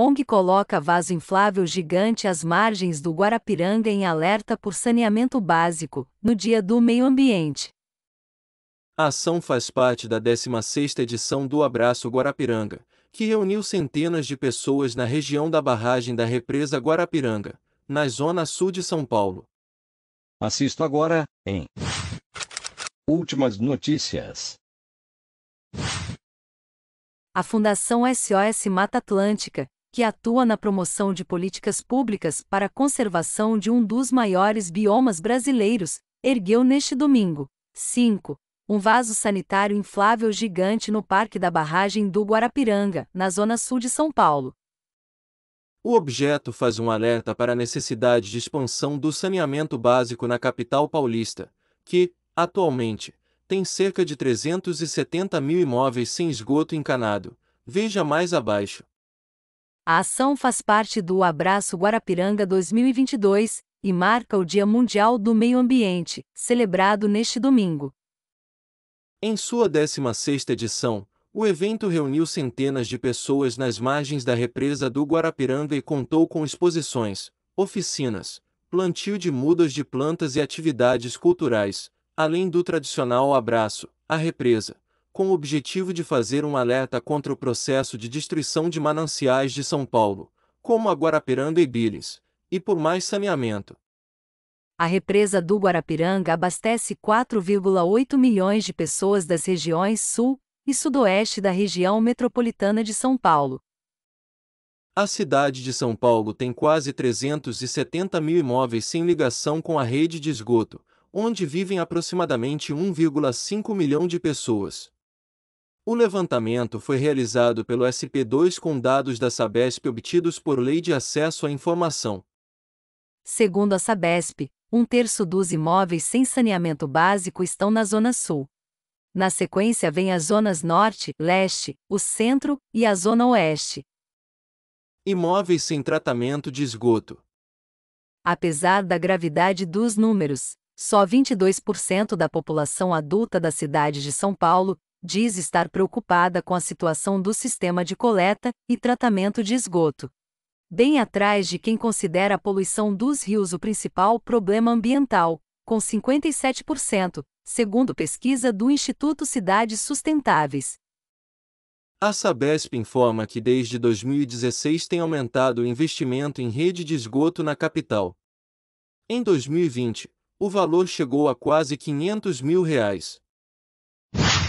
ONG coloca vaso inflável gigante às margens do Guarapiranga em alerta por saneamento básico, no Dia do Meio Ambiente. A ação faz parte da 16ª edição do Abraço Guarapiranga, que reuniu centenas de pessoas na região da barragem da represa Guarapiranga, na zona sul de São Paulo. Assisto agora, em Últimas notícias. A Fundação SOS Mata Atlântica, que atua na promoção de políticas públicas para a conservação de um dos maiores biomas brasileiros, ergueu neste domingo, 5, um vaso sanitário inflável gigante no Parque da Barragem do Guarapiranga, na zona sul de São Paulo. O objeto faz um alerta para a necessidade de expansão do saneamento básico na capital paulista, que, atualmente, tem cerca de 370 mil imóveis sem esgoto encanado. Veja mais abaixo. A ação faz parte do Abraço Guarapiranga 2022 e marca o Dia Mundial do Meio Ambiente, celebrado neste domingo. Em sua 16ª edição, o evento reuniu centenas de pessoas nas margens da represa do Guarapiranga e contou com exposições, oficinas, plantio de mudas de plantas e atividades culturais, além do tradicional abraço, à represa, com o objetivo de fazer um alerta contra o processo de destruição de mananciais de São Paulo, como a Guarapiranga e Billings, e por mais saneamento. A represa do Guarapiranga abastece 4,8 milhões de pessoas das regiões sul e sudoeste da região metropolitana de São Paulo. A cidade de São Paulo tem quase 370 mil imóveis sem ligação com a rede de esgoto, onde vivem aproximadamente 1,5 milhão de pessoas. O levantamento foi realizado pelo SP2 com dados da Sabesp obtidos por Lei de Acesso à Informação. Segundo a Sabesp, um terço dos imóveis sem saneamento básico estão na Zona Sul. Na sequência vem as zonas Norte, Leste, o Centro e a Zona Oeste. Imóveis sem tratamento de esgoto. Apesar da gravidade dos números, só 22% da população adulta da cidade de São Paulo diz estar preocupada com a situação do sistema de coleta e tratamento de esgoto. Bem atrás de quem considera a poluição dos rios o principal problema ambiental, com 57%, segundo pesquisa do Instituto Cidades Sustentáveis. A Sabesp informa que desde 2016 tem aumentado o investimento em rede de esgoto na capital. Em 2020, o valor chegou a quase 500 mil reais